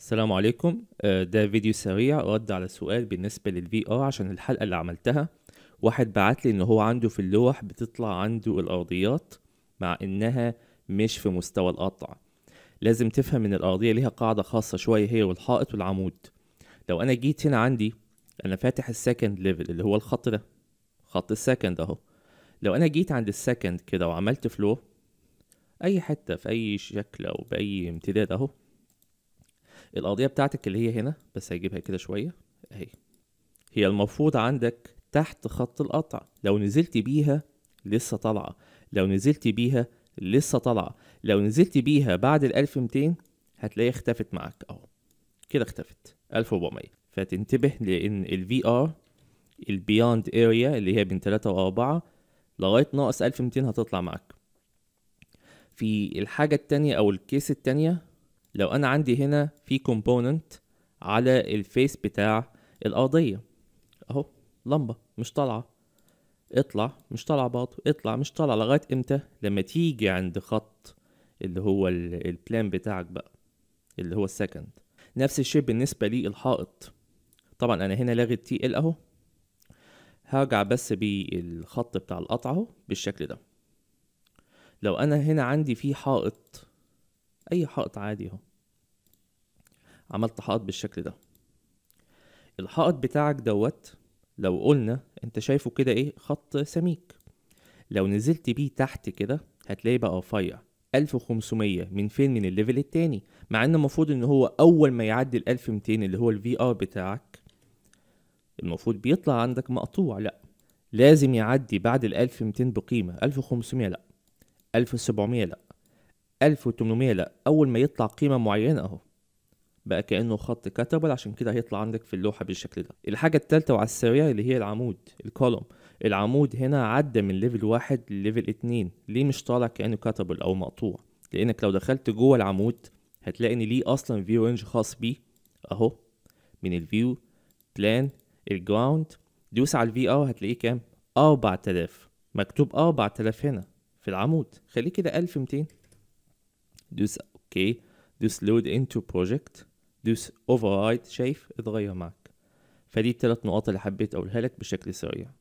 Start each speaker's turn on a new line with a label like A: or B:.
A: السلام عليكم آه، ده فيديو سريع رد على سؤال بالنسبة للفي ار عشان الحلقة اللي عملتها واحد بعت لي ان هو عنده في اللوح بتطلع عنده الارضيات مع انها مش في مستوى القطع لازم تفهم ان الارضية ليها قاعدة خاصة شوية هي والحائط والعمود لو انا جيت هنا عندي انا فاتح السكند ليفل اللي هو الخط ده خط السكند اهو لو انا جيت عند السكند كده وعملت فلو اي حتة في اي شكل او باي امتداد اهو القضيه بتاعتك اللي هي هنا بس هجيبها كده شويه اهي هي المفروض عندك تحت خط القطع لو نزلت بيها لسه طالعه لو نزلت بيها لسه طالعه لو نزلت بيها بعد ال 1200 هتلاقيها اختفت معاك اهو كده اختفت 1400 فتنتبه لان الفي ار البياند اريا اللي هي بين 3 و4 لغايه ناقص 1200 هتطلع معاك في الحاجه التانية او الكيس التانية لو انا عندي هنا في كومبوننت على الفيس بتاع القضيه اهو لمبه مش طالعه اطلع مش طالعه برضه اطلع مش طالعه لغايه امتى لما تيجي عند خط اللي هو البلان بتاعك بقى اللي هو السكند نفس الشيء بالنسبه للحائط طبعا انا هنا لغي تي ال اهو هرجع بس بالخط بتاع القطع اهو بالشكل ده لو انا هنا عندي في حائط اي حائط عادي اهو عملت حائط بالشكل ده الحائط بتاعك دوت لو قلنا انت شايفه كده ايه خط سميك لو نزلت بيه تحت كده هتلاقيه بقى رفيع 1500 من فين من الليفل التاني مع ان المفروض ان هو اول ما يعدي ال 1200 اللي هو الفي ار بتاعك المفروض بيطلع عندك مقطوع لا لازم يعدي بعد ال 1200 بقيمه 1500 لا 1700 لا 1800 لا اول ما يطلع قيمه معينه اهو بقى كانه خط كتبل عشان كده هيطلع عندك في اللوحه بالشكل ده الحاجه الثالثه وعلى السريع اللي هي العمود الكولوم العمود هنا عدى من ليفل واحد لليفل اتنين ليه مش طالع كانه كتبل او مقطوع لانك لو دخلت جوه العمود هتلاقي ان ليه اصلا فيو رينج خاص بيه اهو من الفيو بلان الجراوند دوس على الفي ار هتلاقيه كام 4000 مكتوب 4000 هنا في العمود خليه كده 1200 دوس اوكي دوس لود انتو بروجكت دوس اوفررايد شايف اتغير معاك فدي الثلاث نقاط اللي حبيت اقولها لك بشكل سريع